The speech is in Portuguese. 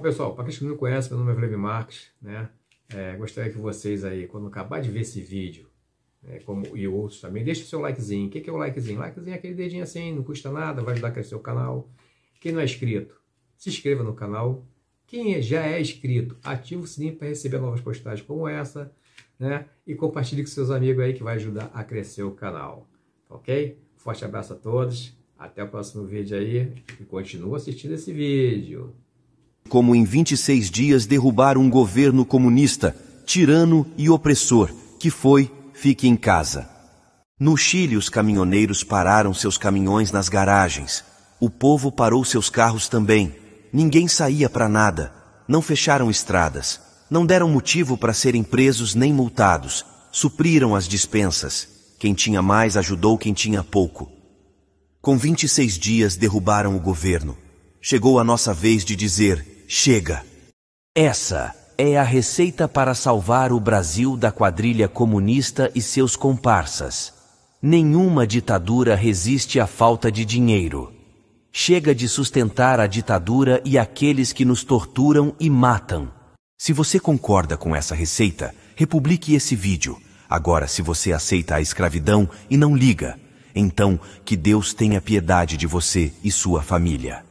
Bom, pessoal, para quem não me conhece, meu nome é Flávio Marques, né? É, gostaria que vocês aí, quando acabar de ver esse vídeo, né, como, e outros também, deixe o seu likezinho. O que, que é o likezinho? Likezinho é aquele dedinho assim, não custa nada, vai ajudar a crescer o canal. Quem não é inscrito, se inscreva no canal. Quem é, já é inscrito, ative o sininho para receber novas postagens como essa, né? E compartilhe com seus amigos aí que vai ajudar a crescer o canal, ok? Forte abraço a todos, até o próximo vídeo aí e continua assistindo esse vídeo como em 26 dias derrubar um governo comunista, tirano e opressor, que foi Fique em Casa. No Chile, os caminhoneiros pararam seus caminhões nas garagens. O povo parou seus carros também. Ninguém saía para nada. Não fecharam estradas. Não deram motivo para serem presos nem multados. Supriram as dispensas. Quem tinha mais ajudou quem tinha pouco. Com 26 dias derrubaram o governo. Chegou a nossa vez de dizer: Chega! Essa é a receita para salvar o Brasil da quadrilha comunista e seus comparsas. Nenhuma ditadura resiste à falta de dinheiro. Chega de sustentar a ditadura e aqueles que nos torturam e matam. Se você concorda com essa receita, republique esse vídeo. Agora, se você aceita a escravidão e não liga, então que Deus tenha piedade de você e sua família.